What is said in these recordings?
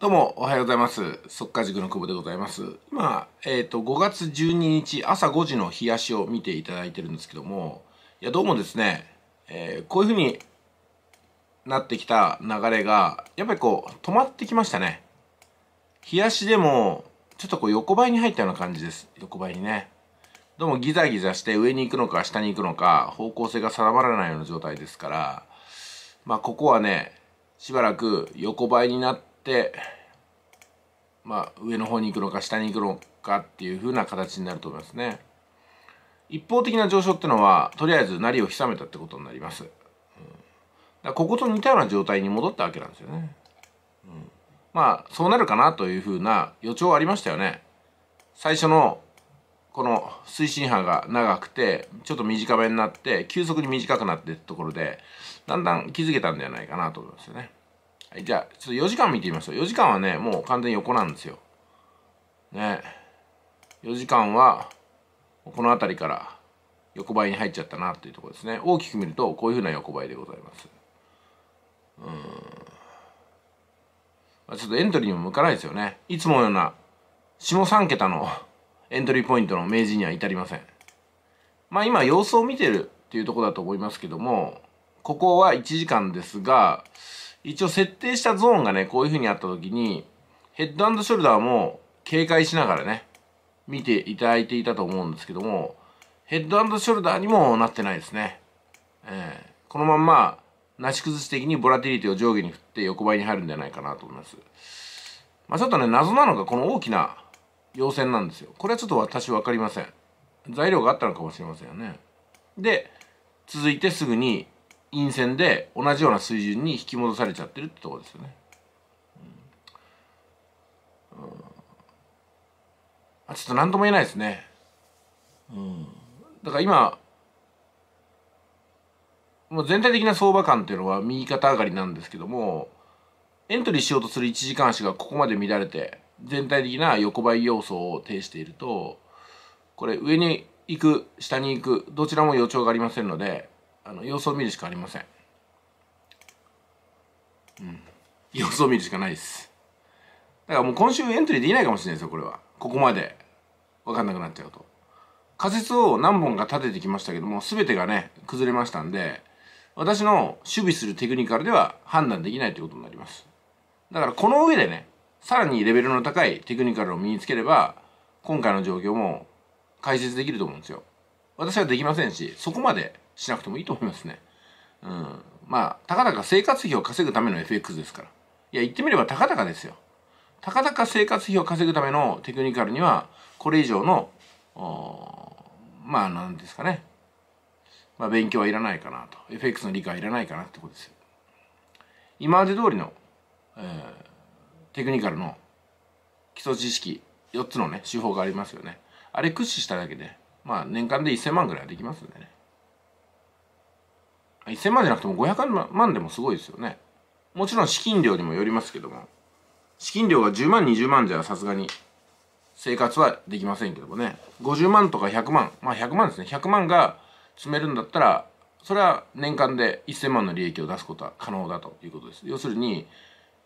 どうもおはようございます。速か塾の久保でございます。今、えっ、ー、と、5月12日朝5時の日足を見ていただいてるんですけども、いや、どうもですね、えー、こういうふうになってきた流れが、やっぱりこう、止まってきましたね。日足でも、ちょっとこう横ばいに入ったような感じです。横ばいにね。どうもギザギザして上に行くのか下に行くのか、方向性が定まらないような状態ですから、まあ、ここはね、しばらく横ばいになって、、まあ、上の方に行くのか下に行くのかっていう風な形になると思いますね。一方的な上昇ってのはとりあえずなりを潜めたってことになります。うん、だここと似たような状態に戻ったわけなんですよね。うん、まあそうなるかなという風な予兆ありましたよね。最初のこの推進波が長くてちょっと短めになって急速に短くなってってところでだんだん気づけたんではないかなと思いますよね。はい、じゃあ、ちょっと4時間見てみましょう。4時間はね、もう完全に横なんですよ。ね。4時間は、この辺りから横ばいに入っちゃったなっていうところですね。大きく見ると、こういうふうな横ばいでございます。うん。まあ、ちょっとエントリーにも向かないですよね。いつものような、下3桁のエントリーポイントの明示には至りません。まあ今、様子を見てるっていうところだと思いますけども、ここは1時間ですが、一応設定したゾーンがね、こういう風にあった時に、ヘッドショルダーも警戒しながらね、見ていただいていたと思うんですけども、ヘッドショルダーにもなってないですね。えー、このまんま、なし崩し的にボラティリティを上下に振って横ばいに入るんじゃないかなと思います。まあ、ちょっとね、謎なのがこの大きな要線なんですよ。これはちょっと私分かりません。材料があったのかもしれませんよね。で、続いてすぐに陰線で同じような水準に引き戻されちゃってるってとこですよね。うん、あちょっと何とも言えないですね。うん、だから今もう全体的な相場感っていうのは右肩上がりなんですけどもエントリーしようとする1時間足がここまで乱れて全体的な横ばい要素を呈しているとこれ上に行く下に行くどちらも予兆がありませんのであの様子を見るしかありませんうん様子を見るしかないですだからもう今週エントリーできないかもしれないですよこれはここまで分かんなくなっちゃうと仮説を何本か立ててきましたけども全てがね崩れましたんで私の守備するテクニカルでは判断できないということになりますだからこの上でねさらにレベルの高いテクニカルを身につければ今回の状況も解説できると思うんですよ私はできませんしそこまでしなくてもいいと思いますね。うん。まあ、たかだか生活費を稼ぐための FX ですから。いや、言ってみればたかだかですよ。たかだか生活費を稼ぐためのテクニカルには、これ以上の、まあ、なんですかね。まあ、勉強はいらないかなと。FX の理解はいらないかなってことですよ。今まで通りの、えー、テクニカルの基礎知識、4つのね、手法がありますよね。あれ駆使しただけで、まあ、年間で1000万ぐらいはできますんでね。1000万じゃなくても500万でもすごいですよねもちろん資金量にもよりますけども資金量が10万20万じゃさすがに生活はできませんけどもね50万とか100万まあ100万ですね100万が積めるんだったらそれは年間で1000万の利益を出すことは可能だということです要するに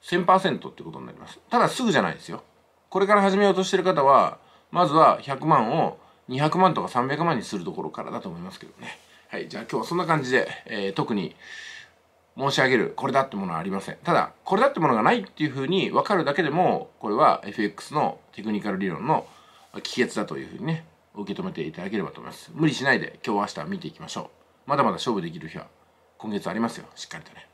1000%ってことになりますただすぐじゃないですよこれから始めようとしてる方はまずは100万を200万とか300万にするところからだと思いますけどねはい。じゃあ今日はそんな感じで、えー、特に申し上げる、これだってものはありません。ただ、これだってものがないっていうふうに分かるだけでも、これは FX のテクニカル理論の帰結だというふうにね、受け止めていただければと思います。無理しないで、今日明日見ていきましょう。まだまだ勝負できる日は、今月ありますよ。しっかりとね。